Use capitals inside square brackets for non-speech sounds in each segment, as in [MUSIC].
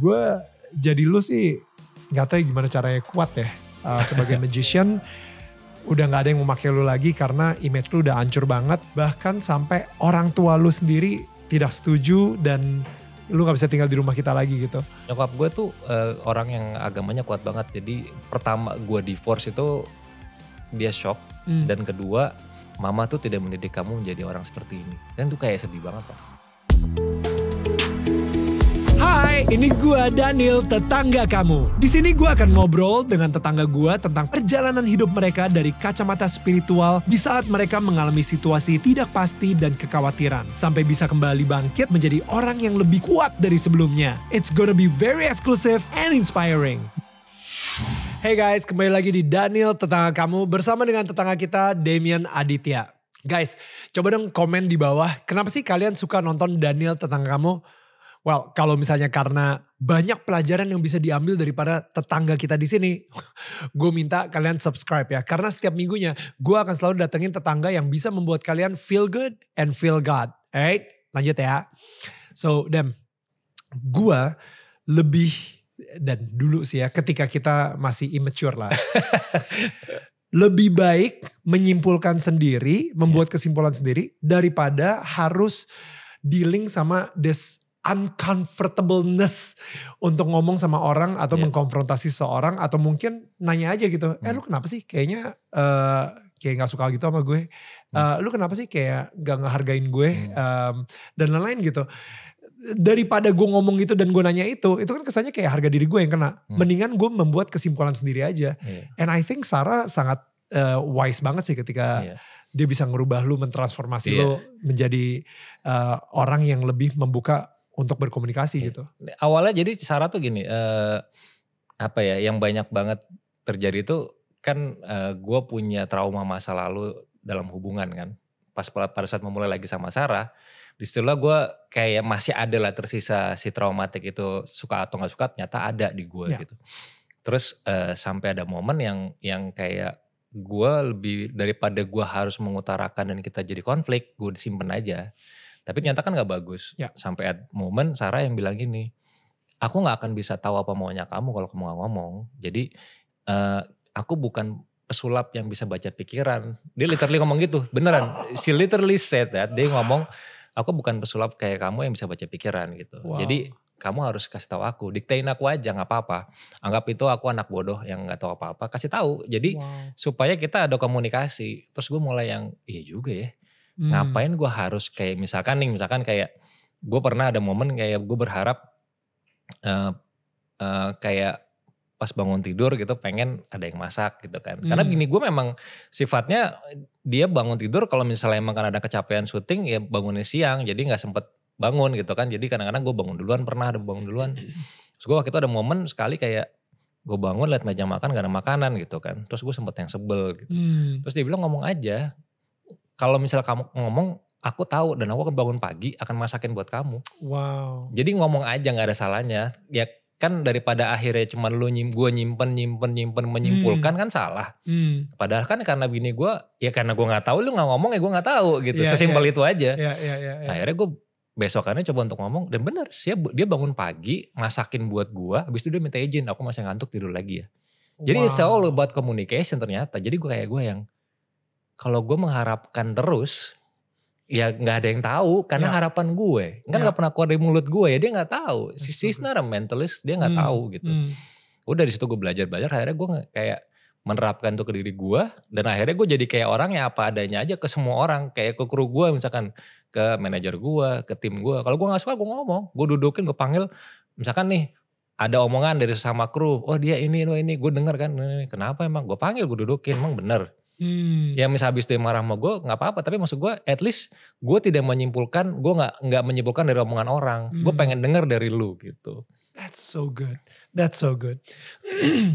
gue jadi lu sih nggak tahu ya gimana caranya kuat ya uh, sebagai [LAUGHS] magician udah nggak ada yang memakai lu lagi karena image lu udah hancur banget bahkan sampai orang tua lu sendiri tidak setuju dan lu nggak bisa tinggal di rumah kita lagi gitu. Nyokap gue tuh uh, orang yang agamanya kuat banget jadi pertama gue divorce itu dia shock hmm. dan kedua mama tuh tidak mendidik kamu menjadi orang seperti ini dan tuh kayak sedih banget pak. Hai, ini gua Daniel, tetangga kamu. Di sini gua akan ngobrol dengan tetangga gua tentang perjalanan hidup mereka dari kacamata spiritual di saat mereka mengalami situasi tidak pasti dan kekhawatiran sampai bisa kembali bangkit menjadi orang yang lebih kuat dari sebelumnya. It's gonna be very exclusive and inspiring. Hey guys, kembali lagi di Daniel Tetangga Kamu bersama dengan tetangga kita Damian Aditya. Guys, coba dong komen di bawah kenapa sih kalian suka nonton Daniel Tetangga Kamu? well kalau misalnya karena banyak pelajaran yang bisa diambil daripada tetangga kita di sini, [LAUGHS] gue minta kalian subscribe ya. Karena setiap minggunya gue akan selalu datengin tetangga yang bisa membuat kalian feel good and feel God. Alright, lanjut ya. So, dem, gue lebih dan dulu sih ya ketika kita masih immature lah. [LAUGHS] lebih baik menyimpulkan sendiri, membuat iya. kesimpulan sendiri daripada harus dealing sama this uncomfortableness untuk ngomong sama orang atau yeah. mengkonfrontasi seorang atau mungkin nanya aja gitu, eh hmm. lu kenapa sih? Kayaknya uh, kayak nggak suka gitu sama gue. Uh, lu kenapa sih kayak nggak ngehargain gue um, dan lain-lain gitu. Daripada gue ngomong gitu dan gue nanya itu, itu kan kesannya kayak harga diri gue yang kena. Mendingan gue membuat kesimpulan sendiri aja. Yeah. And I think Sarah sangat uh, wise banget sih ketika yeah dia bisa ngerubah lu mentransformasi yeah. lu menjadi uh, orang yang lebih membuka untuk berkomunikasi ya. gitu. Awalnya jadi Sarah tuh gini, eh, apa ya yang banyak banget terjadi itu kan eh, gue punya trauma masa lalu dalam hubungan kan. Pas pada saat memulai lagi sama Sarah, disitulah gue kayak masih ada lah tersisa si traumatik itu suka atau nggak suka ternyata ada di gue ya. gitu. Terus eh, sampai ada momen yang yang kayak gue lebih daripada gue harus mengutarakan dan kita jadi konflik, gue disimpan aja tapi ternyata kan nggak bagus. Ya. Sampai at moment Sarah yang bilang gini, aku nggak akan bisa tahu apa maunya kamu kalau kamu gak ngomong. Jadi uh, aku bukan pesulap yang bisa baca pikiran. Dia literally ngomong gitu, beneran. She literally said that. Dia ngomong, aku bukan pesulap kayak kamu yang bisa baca pikiran gitu. Wow. Jadi kamu harus kasih tahu aku, diktein aku aja nggak apa-apa. Anggap itu aku anak bodoh yang nggak tahu apa-apa, kasih tahu. Jadi wow. supaya kita ada komunikasi. Terus gue mulai yang, iya juga ya. Hmm. Ngapain gue harus kayak misalkan nih, misalkan kayak gue pernah ada momen kayak gue berharap uh, uh, kayak pas bangun tidur gitu pengen ada yang masak gitu kan. Hmm. Karena gini gue memang sifatnya dia bangun tidur kalau misalnya emang kan ada kecapean syuting ya bangunnya siang jadi nggak sempet bangun gitu kan. Jadi kadang-kadang gue bangun duluan pernah ada bangun duluan. Terus gue waktu itu ada momen sekali kayak gue bangun liat meja makan gak ada makanan gitu kan. Terus gue sempet yang sebel gitu. Hmm. Terus dia bilang ngomong aja kalau misalnya kamu ngomong aku tahu dan aku akan bangun pagi akan masakin buat kamu. Wow. Jadi ngomong aja nggak ada salahnya. Ya kan daripada akhirnya cuma lu nyim, gue nyimpen nyimpen nyimpen menyimpulkan hmm. kan salah. Hmm. Padahal kan karena gini gue ya karena gue nggak tahu lu nggak ngomong ya gue nggak tahu gitu. Yeah, Sesimpel yeah. itu aja. Yeah, yeah, yeah, yeah. Nah, akhirnya gue besokannya coba untuk ngomong dan bener sih dia bangun pagi masakin buat gue. Habis itu dia minta izin aku masih ngantuk tidur lagi ya. Jadi wow. selalu buat communication ternyata. Jadi gue kayak gue yang kalau gue mengharapkan terus ya nggak ada yang tahu karena yeah. harapan gue kan ya. nggak yeah. pernah keluar dari mulut gue ya dia nggak tahu si she's a mentalist dia nggak hmm. tahu gitu hmm. gue dari situ gue belajar belajar akhirnya gue kayak menerapkan tuh ke diri gue dan akhirnya gue jadi kayak orang yang apa adanya aja ke semua orang kayak ke kru gue misalkan ke manajer gue ke tim gue kalau gue nggak suka gue ngomong gue dudukin gue panggil misalkan nih ada omongan dari sesama kru oh dia ini ini ini gue denger kan kenapa emang gue panggil gue dudukin emang bener Hmm. Yang misalnya habis dia marah sama gue gak apa-apa, tapi maksud gue at least gue tidak menyimpulkan, gue gak, nggak menyimpulkan dari omongan orang. Hmm. Gue pengen denger dari lu gitu. That's so good. That's so good.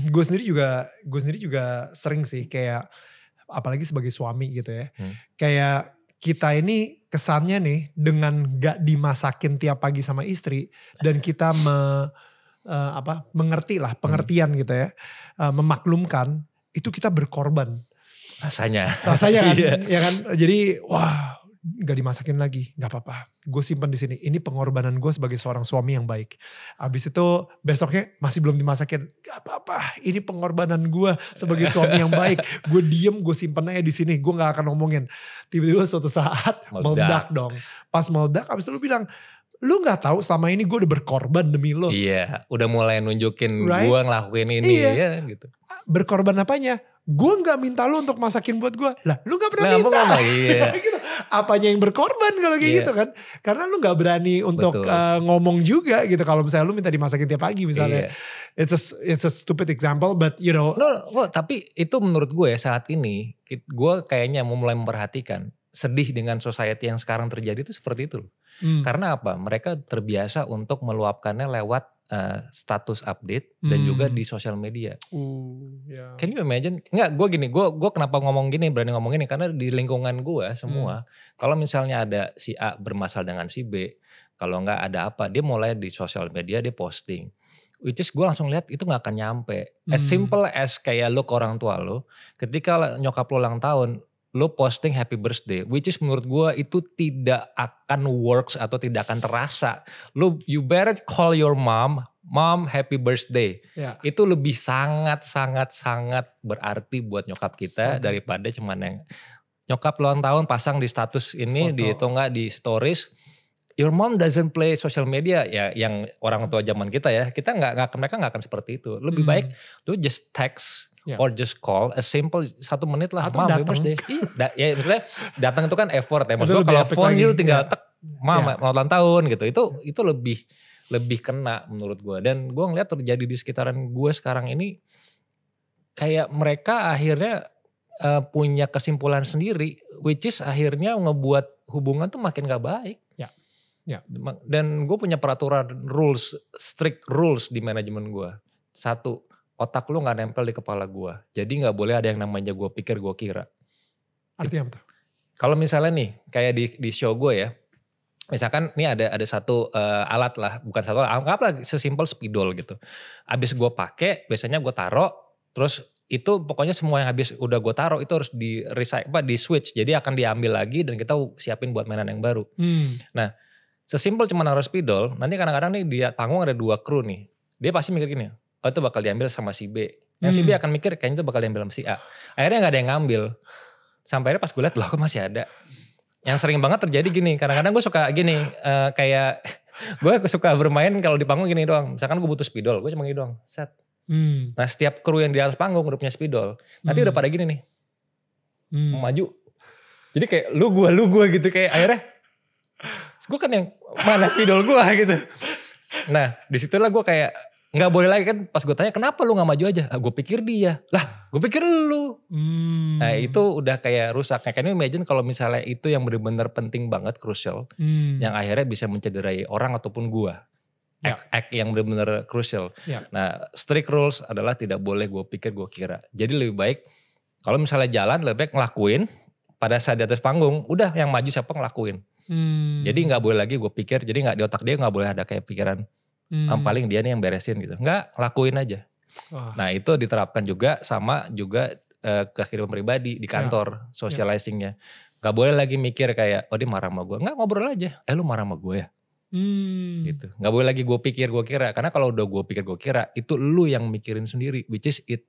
[CLEARS THROAT] gue sendiri juga gue sendiri juga sering sih kayak apalagi sebagai suami gitu ya. Hmm. Kayak kita ini kesannya nih dengan gak dimasakin tiap pagi sama istri dan kita me, uh, apa mengerti lah hmm. pengertian hmm. gitu ya, uh, memaklumkan itu kita berkorban rasanya rasanya kan [LAUGHS] yeah. ya kan jadi wah nggak dimasakin lagi nggak apa-apa gue simpan di sini ini pengorbanan gue sebagai seorang suami yang baik abis itu besoknya masih belum dimasakin nggak apa-apa ini pengorbanan gue sebagai suami yang baik [LAUGHS] gue diem gue simpen aja di sini gue nggak akan ngomongin tiba-tiba suatu saat meledak. meledak dong pas meledak abis itu lu bilang lu nggak tahu selama ini gue udah berkorban demi lo. Iya, udah mulai nunjukin right? gue ngelakuin ini iya. ya gitu. Berkorban apanya? Gue nggak minta lu untuk masakin buat gue. Lah, lu nggak pernah nah, minta. Apa, iya. [LAUGHS] gitu. Apanya yang berkorban kalau kayak yeah. gitu kan? Karena lu nggak berani untuk uh, ngomong juga gitu. Kalau misalnya lu minta dimasakin tiap pagi misalnya. Yeah. It's a it's a stupid example, but you know. No, no, tapi itu menurut gue ya, saat ini, gue kayaknya mau mulai memperhatikan sedih dengan society yang sekarang terjadi itu seperti itu loh Hmm. Karena apa? Mereka terbiasa untuk meluapkannya lewat uh, status update dan juga hmm. di sosial media. Uh, yeah. Can you imagine? Enggak, gue gini, gue gue kenapa ngomong gini, berani ngomong gini karena di lingkungan gue semua, hmm. kalau misalnya ada si A bermasalah dengan si B, kalau enggak ada apa, dia mulai di sosial media dia posting. Which is gue langsung lihat itu nggak akan nyampe. As hmm. simple as kayak lo ke orang tua lo, ketika nyokap lo ulang tahun, lo posting happy birthday which is menurut gue itu tidak akan works atau tidak akan terasa lo you better call your mom mom happy birthday ya. itu lebih sangat sangat sangat berarti buat nyokap kita sangat. daripada cuman yang nyokap ulang tahun pasang di status ini Foto. di itu enggak di stories your mom doesn't play social media ya yang orang tua zaman kita ya kita nggak mereka nggak akan seperti itu lebih hmm. baik lu just text yeah. or just call a simple satu menit lah atau maaf datang. deh. da, ya maksudnya datang itu kan effort ya Maksudnya kalau phone you gitu iya. tinggal yeah. tek mama iya. yeah. mau ulang tahun gitu itu itu lebih lebih kena menurut gue dan gue ngeliat terjadi di sekitaran gue sekarang ini kayak mereka akhirnya uh, punya kesimpulan sendiri which is akhirnya ngebuat hubungan tuh makin gak baik ya ya dan gue punya peraturan rules strict rules di manajemen gue satu otak lu nggak nempel di kepala gua, Jadi nggak boleh ada yang namanya gua pikir gua kira. Artinya apa? Kalau misalnya nih kayak di di show gue ya, misalkan nih ada ada satu uh, alat lah, bukan satu alat, anggaplah sesimpel spidol gitu. Abis gue pakai, biasanya gue taro, terus itu pokoknya semua yang habis udah gue taro itu harus di recycle, apa di switch. Jadi akan diambil lagi dan kita siapin buat mainan yang baru. Hmm. Nah, sesimpel cuma naruh spidol, nanti kadang-kadang nih di panggung ada dua kru nih. Dia pasti mikir gini, oh itu bakal diambil sama si B. Yang hmm. si B hmm. akan mikir kayaknya itu bakal diambil sama si A. Akhirnya gak ada yang ngambil. Sampai akhirnya pas gue liat loh kok masih ada. Yang sering banget terjadi gini, kadang-kadang gue suka gini, uh, kayak [LAUGHS] gue suka bermain kalau di panggung gini doang. Misalkan gue butuh spidol, gue cuma gini doang, set. Hmm. Nah setiap kru yang di atas panggung udah punya spidol, nanti hmm. udah pada gini nih, hmm. mau maju. Jadi kayak lu gue, lu gue gitu kayak akhirnya, gue kan yang mana spidol gue [LAUGHS] gitu. Nah disitulah gue kayak nggak boleh lagi kan pas gue tanya kenapa lu nggak maju aja ah, gue pikir dia lah gue pikir lu hmm. nah itu udah kayak rusak nah, imagine kalau misalnya itu yang benar-benar penting banget krusial hmm. yang akhirnya bisa mencederai orang ataupun gua yeah. act, yang benar-benar krusial ya. nah strict rules adalah tidak boleh gue pikir gue kira jadi lebih baik kalau misalnya jalan lebih baik ngelakuin pada saat di atas panggung udah yang maju siapa ngelakuin hmm. jadi nggak boleh lagi gue pikir jadi nggak di otak dia nggak boleh ada kayak pikiran Hmm. paling dia nih yang beresin gitu. Enggak, lakuin aja. Oh. Nah itu diterapkan juga sama juga uh, kehidupan pribadi di ya. kantor, yeah. socializingnya. Yeah. Gak boleh lagi mikir kayak, oh dia marah sama gue. Enggak, ngobrol aja. Eh lu marah sama gue ya? Hmm. gitu Gak boleh lagi gue pikir gue kira karena kalau udah gue pikir gue kira itu lu yang mikirin sendiri which is it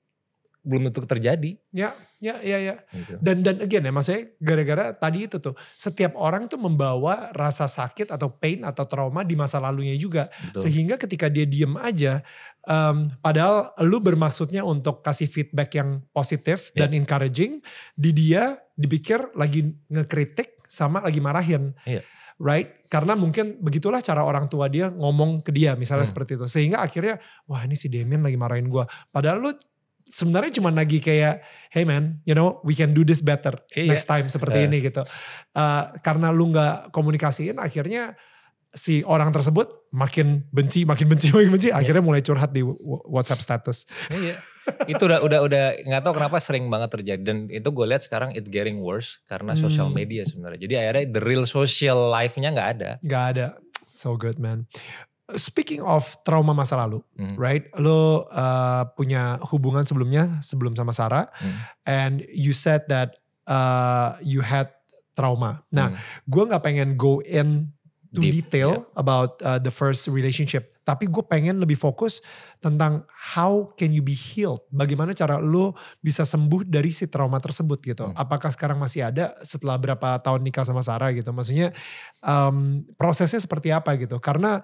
belum tentu terjadi. Ya, ya, ya, ya. Gitu. Dan dan again ya, maksudnya gara-gara tadi itu tuh setiap orang tuh membawa rasa sakit atau pain atau trauma di masa lalunya juga, Betul. sehingga ketika dia diem aja, um, padahal lu bermaksudnya untuk kasih feedback yang positif ya. dan encouraging, di dia dipikir lagi ngekritik sama lagi marahin. Iya. right? Karena mungkin begitulah cara orang tua dia ngomong ke dia, misalnya hmm. seperti itu. Sehingga akhirnya, wah ini si Damien lagi marahin gue. Padahal lu sebenarnya cuma lagi kayak hey man you know we can do this better iya. next time seperti uh. ini gitu uh, karena lu nggak komunikasiin akhirnya si orang tersebut makin benci makin benci [LAUGHS] makin benci yeah. akhirnya mulai curhat di WhatsApp status iya itu udah udah udah nggak tahu kenapa sering banget terjadi dan itu gue lihat sekarang it getting worse karena hmm. social media sebenarnya jadi akhirnya the real social life-nya nggak ada nggak ada so good man Speaking of trauma masa lalu, mm. right? Lo uh, punya hubungan sebelumnya sebelum sama Sarah, mm. and you said that uh, you had trauma. Nah, mm. gue nggak pengen go in to Deep, detail yeah. about uh, the first relationship, tapi gue pengen lebih fokus tentang how can you be healed. Bagaimana cara lo bisa sembuh dari si trauma tersebut gitu? Mm. Apakah sekarang masih ada setelah berapa tahun nikah sama Sarah gitu? Maksudnya um, prosesnya seperti apa gitu? Karena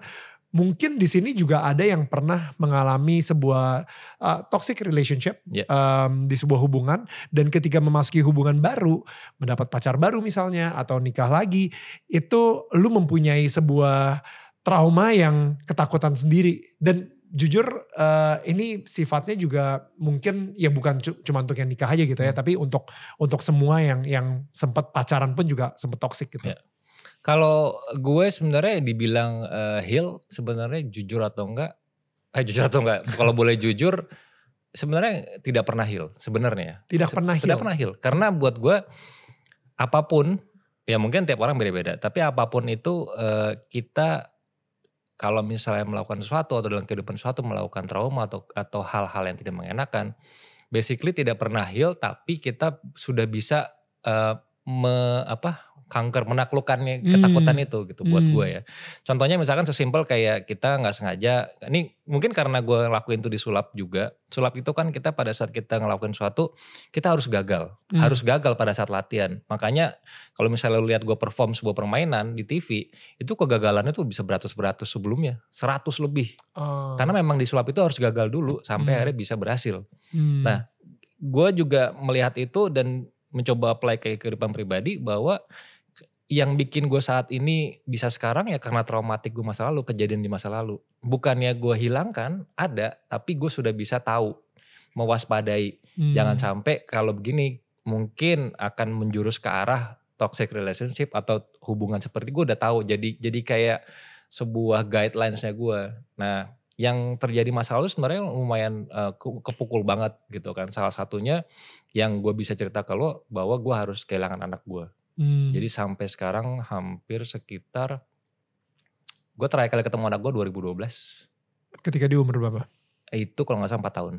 mungkin di sini juga ada yang pernah mengalami sebuah uh, toxic relationship yeah. Ya. um, di sebuah hubungan dan ketika memasuki hubungan baru mendapat pacar baru misalnya atau nikah lagi itu lu mempunyai sebuah trauma yang ketakutan sendiri dan jujur uh, ini sifatnya juga mungkin ya bukan cuma untuk yang nikah aja gitu ya hmm. tapi untuk untuk semua yang yang sempat pacaran pun juga sempat toxic gitu yeah. Kalau gue sebenarnya dibilang uh, eh, heal sebenarnya jujur atau enggak? Eh jujur atau enggak? Kalau [LAUGHS] boleh jujur sebenarnya tidak pernah heal sebenarnya. Tidak Se pernah heal. Tidak pernah heal karena buat gue apapun ya mungkin tiap orang beda-beda, tapi apapun itu uh, kita kalau misalnya melakukan sesuatu atau dalam kehidupan sesuatu melakukan trauma atau atau hal-hal yang tidak mengenakan, basically tidak pernah heal tapi kita sudah bisa uh, me, apa kanker menaklukkannya hmm. ketakutan hmm. itu gitu hmm. buat gue ya. Contohnya misalkan sesimpel kayak kita nggak sengaja ini mungkin karena gue ngelakuin itu di sulap juga. Sulap itu kan kita pada saat kita ngelakuin suatu kita harus gagal, hmm. harus gagal pada saat latihan. Makanya kalau misalnya lu lihat gue perform sebuah permainan di TV, itu kegagalannya tuh bisa beratus-beratus sebelumnya, seratus lebih. Oh. Karena memang di sulap itu harus gagal dulu sampai hmm. akhirnya bisa berhasil. Hmm. Nah, gue juga melihat itu dan mencoba apply ke kehidupan pribadi bahwa yang bikin gue saat ini bisa sekarang ya karena traumatik gue masa lalu, kejadian di masa lalu. Bukannya gue hilangkan, ada, tapi gue sudah bisa tahu, mewaspadai. Hmm. Jangan sampai kalau begini mungkin akan menjurus ke arah toxic relationship atau hubungan seperti gue udah tahu. Jadi jadi kayak sebuah guidelinesnya gue. Nah yang terjadi masa lalu sebenarnya lumayan uh, kepukul banget gitu kan. Salah satunya yang gue bisa cerita ke lo bahwa gue harus kehilangan anak gue Hmm. Jadi sampai sekarang hampir sekitar gue terakhir kali ketemu anak gue 2012. Ketika dia umur berapa? Itu kalau gak salah 4 tahun.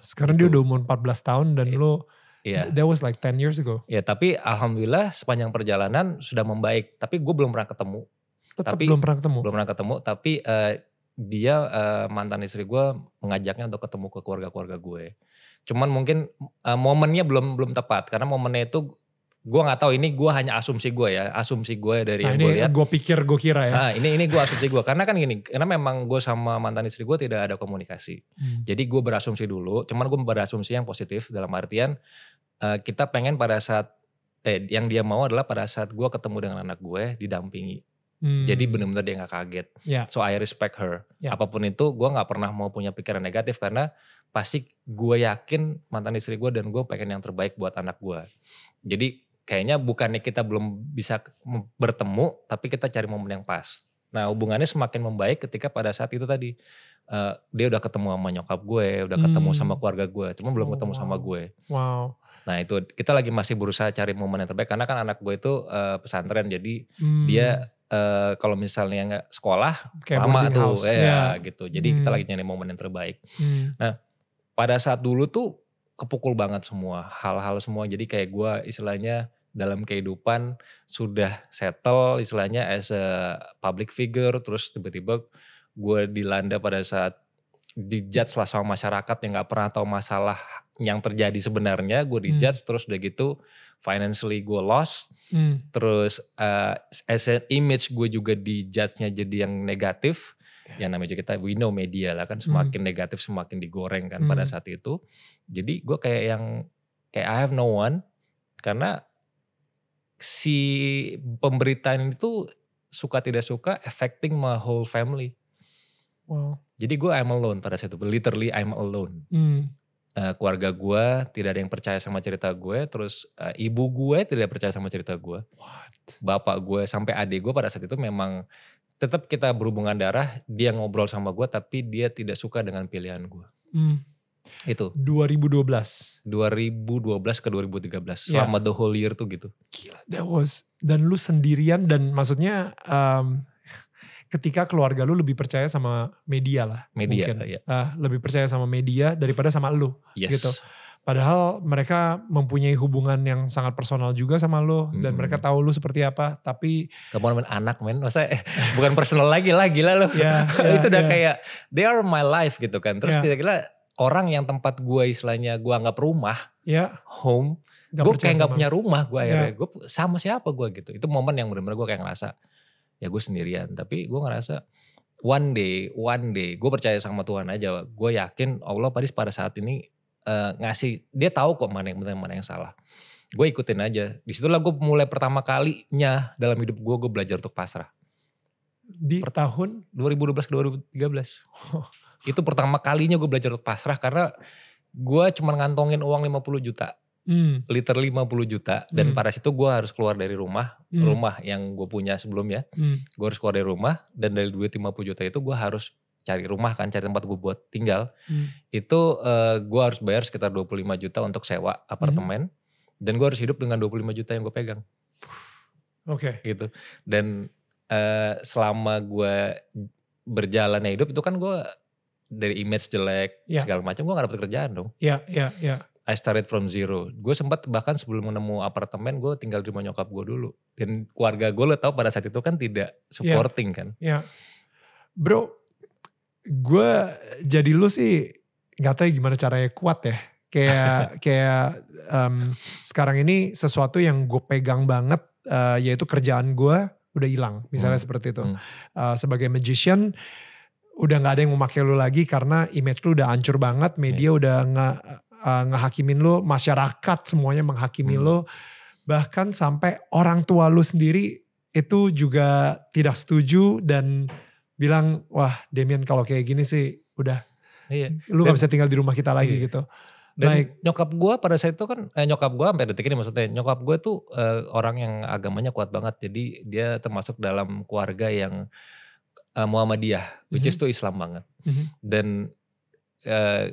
Sekarang itu. dia udah umur 14 tahun dan lo Iya. That was like 10 years ago. Ya, tapi alhamdulillah sepanjang perjalanan sudah membaik. Tapi gue belum pernah ketemu. Tetap tapi, belum pernah ketemu. Belum pernah ketemu, tapi uh, dia uh, mantan istri gue mengajaknya untuk ketemu ke keluarga-keluarga gue. Cuman mungkin uh, momennya belum belum tepat karena momennya itu gue nggak tahu ini gue hanya asumsi gue ya asumsi gue dari nah, yang gue lihat gue pikir gue kira ya nah, ini ini gue asumsi gue karena kan gini karena memang gue sama mantan istri gue tidak ada komunikasi hmm. jadi gue berasumsi dulu cuman gue berasumsi yang positif dalam artian uh, kita pengen pada saat eh yang dia mau adalah pada saat gue ketemu dengan anak gue ya, didampingi Hmm. Jadi benar-benar dia nggak kaget. Yeah. So I respect her. Yeah. Apapun itu gue nggak pernah mau punya pikiran negatif karena pasti gue yakin mantan istri gue dan gue pengen yang terbaik buat anak gue. Jadi kayaknya bukannya kita belum bisa bertemu, tapi kita cari momen yang pas. Nah hubungannya semakin membaik ketika pada saat itu tadi uh, dia udah ketemu sama nyokap gue, udah ketemu sama hmm. keluarga gue, cuman belum ketemu wow. sama gue. Wow. Nah itu kita lagi masih berusaha cari momen yang terbaik karena kan anak gue itu uh, pesantren jadi hmm. dia Uh, eh, kalau misalnya nggak sekolah Kayak lama tuh house, ya, yeah. gitu jadi hmm. kita lagi nyari momen yang terbaik hmm. nah pada saat dulu tuh kepukul banget semua hal-hal semua jadi kayak gue istilahnya dalam kehidupan sudah settle istilahnya as a public figure terus tiba-tiba gue dilanda pada saat dijudge lah sama masyarakat yang nggak pernah tahu masalah yang terjadi sebenarnya gue hmm. dijudge hmm. terus udah gitu financially gue lost hmm. terus uh, as an image gue juga dijudge-nya jadi yang negatif yeah. yang namanya kita we know media lah kan semakin mm. negatif semakin digoreng kan mm. pada hmm. saat itu jadi gue kayak yang kayak I have no one karena si pemberitaan itu suka tidak suka affecting my whole family wow. jadi gue I'm alone pada saat itu literally I'm alone mm. Uh, keluarga gue tidak ada yang percaya sama cerita gue, terus uh, ibu gue tidak percaya sama cerita gue, bapak gue sampai adik gue pada saat itu memang tetap kita berhubungan darah, dia ngobrol sama gue tapi dia tidak suka dengan pilihan gue. Hmm. Itu. 2012. 2012 ke 2013. Yeah. Selama the whole year tuh gitu. Gila, that was. Dan lu sendirian dan maksudnya um, ketika keluarga lu lebih percaya sama media lah. Media, mungkin. Ya. Uh, lebih percaya sama media daripada sama lu. Yes. Gitu Padahal mereka mempunyai hubungan yang sangat personal juga sama lo hmm. dan mereka tahu lo seperti apa. Tapi kamu men anak men, masa eh, bukan personal lagi lah gila lo. Yeah, [LAUGHS] yeah, itu ya, udah yeah. kayak they are my life gitu kan. Terus yeah. kira-kira orang yang tempat gue istilahnya gue anggap rumah, yeah. home, gue kayak nggak punya rumah gue ya. akhirnya. Yeah. Gue sama siapa gue gitu. Itu momen yang benar-benar gue kayak ngerasa ya gue sendirian. Tapi gue ngerasa one day, one day, gue percaya sama Tuhan aja. Gue yakin Allah pada saat ini Eh, ngasih dia tahu kok mana yang benar mana yang salah gue ikutin aja disitulah gue mulai pertama kalinya dalam hidup gue gue belajar untuk pasrah di per tahun 2012 ke 2013 oh. [LAUGHS] itu pertama kalinya gue belajar untuk pasrah karena gue cuma ngantongin uang 50 juta hmm. liter liter 50 juta dan hmm. pada situ gue harus keluar dari rumah hmm. rumah yang gue punya sebelumnya hmm. gue harus keluar dari rumah dan dari duit 50 juta itu gue harus cari rumah kan, cari tempat gue buat tinggal, hmm. itu uh, eh, gue harus bayar sekitar 25 juta untuk sewa apartemen, hmm. dan gue harus hidup dengan 25 juta yang gue pegang. Oke. Okay. Gitu. Dan uh, selama gue berjalannya hidup itu kan gue dari image jelek yeah. segala macam gue gak dapet kerjaan dong. Iya, yeah, iya, yeah, iya. Yeah. I started from zero. Gue sempat bahkan sebelum nemu apartemen gue tinggal di rumah nyokap gue dulu. Dan keluarga gue lo tau pada saat itu kan tidak iya. supporting yeah. kan. Iya. Yeah. Bro, gue jadi lu sih nggak tahu ya gimana caranya kuat ya kayak [LAUGHS] kayak um, sekarang ini sesuatu yang gue pegang banget uh, yaitu kerjaan gue udah hilang misalnya hmm. seperti itu hmm. uh, sebagai magician udah nggak ada yang memakai lu lagi karena image lu udah hancur banget media hmm. udah nge, uh, ngehakimin lu masyarakat semuanya menghakimi hmm. lu bahkan sampai orang tua lu sendiri itu juga tidak setuju dan bilang wah Demian kalau kayak gini sih udah iya. lu gak bisa tinggal di rumah kita lagi iya. gitu dan Naik. nyokap gue pada saat itu kan eh, nyokap gue sampai detik ini maksudnya nyokap gue tuh eh, orang yang agamanya kuat banget jadi dia termasuk dalam keluarga yang eh, Muhammadiyah which mm -hmm. is mhm. tuh Islam banget mm -hmm. dan eh,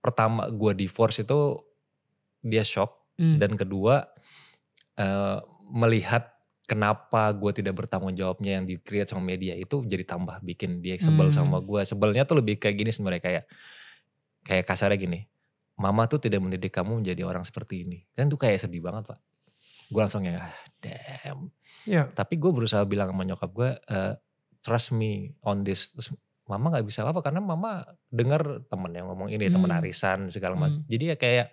pertama gue divorce itu dia shock mm. dan kedua eh, melihat kenapa gue tidak bertanggung jawabnya yang di create sama media itu jadi tambah bikin dia sebel hmm. sama gue sebelnya tuh lebih kayak gini sebenarnya kayak kayak kasarnya gini mama tuh tidak mendidik kamu menjadi orang seperti ini kan tuh kayak sedih banget pak gue langsung ya ah, damn yeah. tapi gue berusaha bilang sama nyokap gue uh, trust me on this Terus, mama nggak bisa apa-apa karena mama dengar temen yang ngomong ini hmm. temen arisan segala hmm. macam jadi ya kayak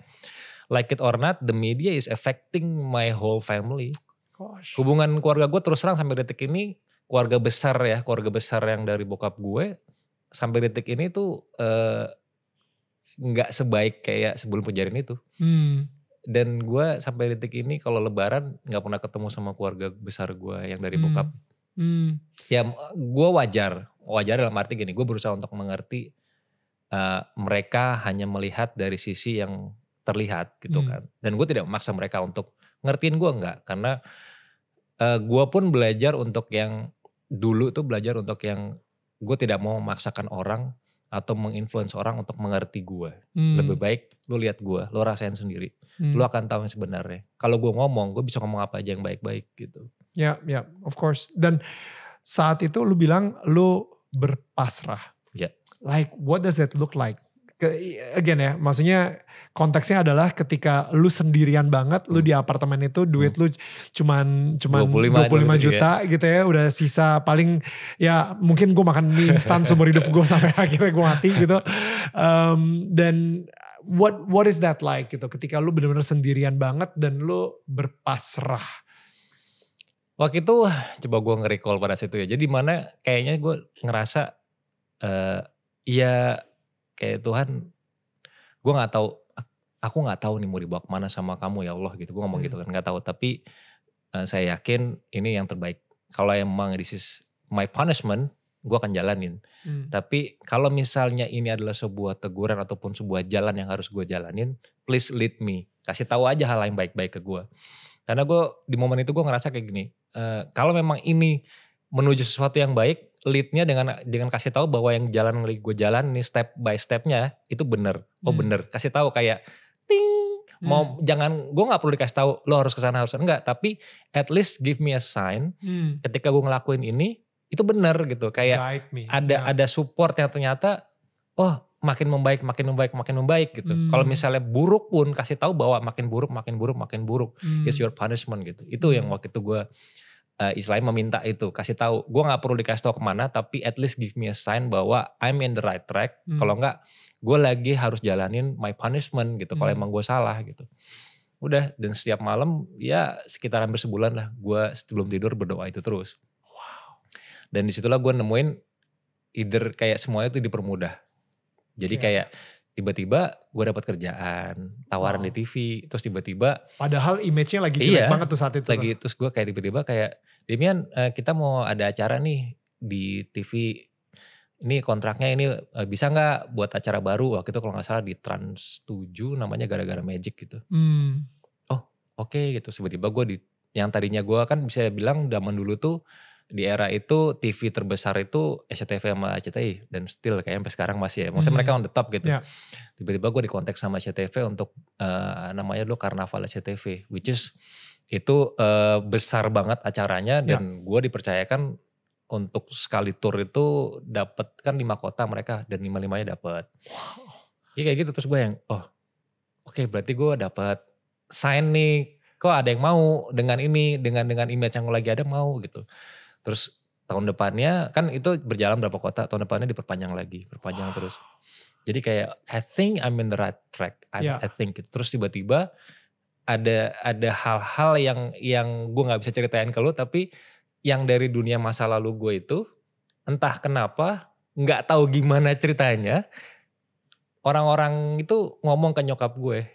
like it or not the media is affecting my whole family Gosh. Hubungan keluarga gue terus terang sampai detik ini keluarga besar ya, keluarga besar yang dari bokap gue sampai detik ini tuh eh, nggak uh, sebaik kayak sebelum pencarian itu. Hmm. Dan gue sampai detik ini kalau lebaran nggak pernah ketemu sama keluarga besar gue yang dari hmm. bokap. Hmm. Ya gue wajar, wajar dalam arti gini, gue berusaha untuk mengerti uh, mereka hanya melihat dari sisi yang terlihat gitu hmm. kan. Dan gue tidak memaksa mereka untuk ngertiin gue nggak karena uh, eh, gue pun belajar untuk yang dulu tuh belajar untuk yang gue tidak mau memaksakan orang atau menginfluence orang untuk mengerti gue hmm. lebih baik lu lihat gue lu rasain sendiri hmm. lu akan tahu yang sebenarnya kalau gue ngomong gue bisa ngomong apa aja yang baik-baik gitu ya yeah, ya yeah, of course dan saat itu lu bilang lu berpasrah yeah. like what does that look like ke, again ya, maksudnya konteksnya adalah ketika lu sendirian banget, hmm. lu di apartemen itu duit hmm. lu cuman cuman 25, 25 gitu ya. juta ya. gitu ya, udah sisa paling ya mungkin gue makan mie instan [LAUGHS] seumur hidup gue sampai [LAUGHS] akhirnya gue mati gitu. Um, dan what what is that like gitu ketika lu benar-benar sendirian banget dan lu berpasrah. Waktu itu coba gue nge-recall pada situ ya. Jadi mana kayaknya gue ngerasa uh, ya kayak Tuhan gue nggak tahu aku nggak tahu nih mau dibawa kemana sama kamu ya Allah gitu gue ngomong hmm. gitu kan nggak tahu tapi uh, saya yakin ini yang terbaik kalau emang this is my punishment gue akan jalanin hmm. tapi kalau misalnya ini adalah sebuah teguran ataupun sebuah jalan yang harus gue jalanin please lead me kasih tahu aja hal yang baik-baik ke gue karena gue di momen itu gue ngerasa kayak gini uh, kalau memang ini menuju sesuatu yang baik leadnya dengan dengan kasih tahu bahwa yang jalan lagi gue jalan nih step by stepnya itu bener oh hmm. bener kasih tahu kayak ting hmm. mau jangan gue nggak perlu dikasih tahu lo harus kesana harus enggak tapi at least give me a sign hmm. ketika gue ngelakuin ini itu bener gitu kayak ada yeah. ada support yang ternyata oh makin membaik, makin membaik, makin membaik gitu. Hmm. Kalau misalnya buruk pun kasih tahu bahwa makin buruk, makin buruk, makin buruk. Hmm. is your punishment gitu. Itu hmm. yang waktu itu gue uh, istilahnya meminta itu kasih tahu gue nggak perlu dikasih tahu kemana tapi at least give me a sign bahwa I'm in the right track hmm. kalau nggak gue lagi harus jalanin my punishment gitu hmm. kalau emang gue salah gitu udah dan setiap malam ya sekitar hampir sebulan lah gue sebelum tidur berdoa itu terus wow. dan disitulah gue nemuin either kayak semuanya itu dipermudah jadi yeah. kayak tiba-tiba gue dapat kerjaan tawaran wow. di TV terus tiba-tiba padahal image-nya lagi jelek iya, banget tuh saat itu lagi kan? terus gue kayak tiba-tiba kayak Demian eh, kita mau ada acara nih di TV ini kontraknya ini eh, bisa nggak buat acara baru waktu itu kalau nggak salah di Trans 7 namanya gara-gara Magic gitu hmm. oh oke okay, gitu tiba-tiba gue di yang tadinya gue kan bisa bilang zaman dulu tuh di era itu TV terbesar itu SCTV sama CTI dan still kayaknya sampai sekarang masih ya. Maksudnya hmm. mereka on the top gitu. Yeah. Tiba-tiba gue di konteks sama SCTV untuk uh, namanya dulu Karnaval SCTV which is itu uh, besar banget acaranya yeah. dan gue dipercayakan untuk sekali tour itu dapat kan lima kota mereka dan lima-limanya dapat. Wow. Iya, kayak gitu terus gue yang oh oke okay, berarti gue dapat sign nih kok ada yang mau dengan ini dengan dengan image yang lagi ada mau gitu Terus tahun depannya kan itu berjalan berapa kota, tahun depannya diperpanjang lagi, perpanjang wow. terus. Jadi kayak I think I'm in the right track. I, yeah. I think it. Gitu. Terus tiba-tiba ada ada hal-hal yang yang gue nggak bisa ceritain ke lu tapi yang dari dunia masa lalu gue itu entah kenapa nggak tahu gimana ceritanya orang-orang itu ngomong ke nyokap gue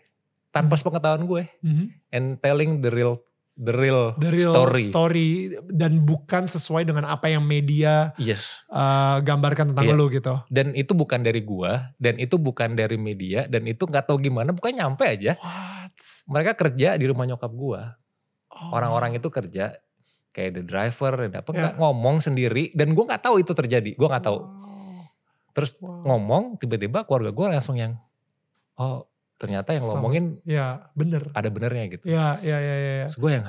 tanpa mhm. sepengetahuan gue mm -hmm. and telling the real the real, the real story. story dan bukan sesuai dengan apa yang media yes. uh, gambarkan tentang yeah. lo gitu. Dan itu bukan dari gua, dan itu bukan dari media, dan itu nggak tahu gimana, bukan nyampe aja. What? Mereka kerja di rumah nyokap gua. Oh. Orang-orang oh. itu kerja kayak the driver, dan apa yeah. ngomong sendiri, dan gua nggak tahu itu terjadi, gua nggak tahu. Wow. Terus wow. ngomong, tiba-tiba keluarga gua langsung yang, oh ternyata yang ngomongin ya bener ada benernya gitu ya ya ya ya, ya. gue yang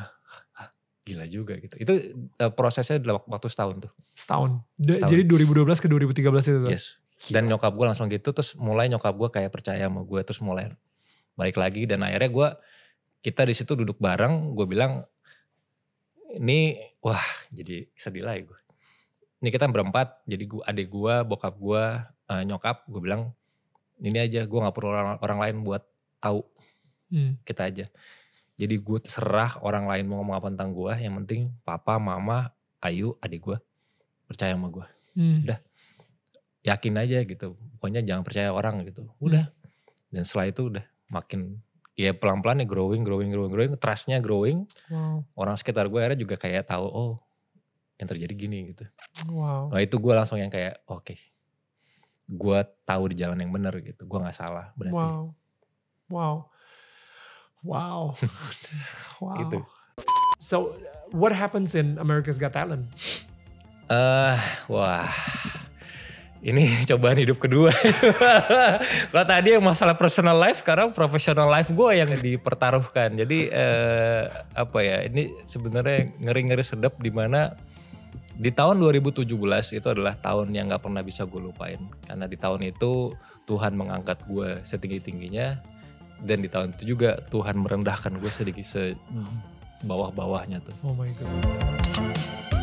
gila juga gitu itu uh, prosesnya dalam waktu setahun tuh setahun. setahun jadi 2012 ke 2013 itu tuh. yes dan nyokap gue langsung gitu terus mulai nyokap gue kayak percaya sama gue terus mulai balik lagi dan akhirnya gue kita di situ duduk bareng gue bilang ini wah jadi sedih lagi gue ini kita berempat jadi gue adik gue bokap gue uh, nyokap gue bilang ini aja gue nggak perlu orang, orang lain buat tahu hmm. kita aja jadi gue terserah orang lain mau ngomong apa tentang gue yang penting papa mama ayu adik gue percaya sama gue hmm. udah yakin aja gitu pokoknya jangan percaya orang gitu udah hmm. dan setelah itu udah makin ya pelan-pelan ya growing growing growing growing trustnya growing wow. orang sekitar gue akhirnya juga kayak tahu oh yang terjadi gini gitu wow. nah itu gue langsung yang kayak oke okay, gue tahu di jalan yang benar gitu gue nggak salah berarti wow wow wow [LAUGHS] wow gitu. so what happens in America's Got Talent eh uh, wah ini [LAUGHS] cobaan hidup kedua. [LAUGHS] Kalau tadi yang masalah personal life, sekarang professional life gue yang dipertaruhkan. Jadi eh, apa ya? Ini sebenarnya ngeri-ngeri sedap di mana di tahun 2017 itu adalah tahun yang nggak pernah bisa gue lupain. Karena di tahun itu Tuhan mengangkat gue setinggi-tingginya. Dan di tahun itu juga Tuhan merendahkan gue sedikit se hmm. bawah-bawahnya tuh. Oh my God.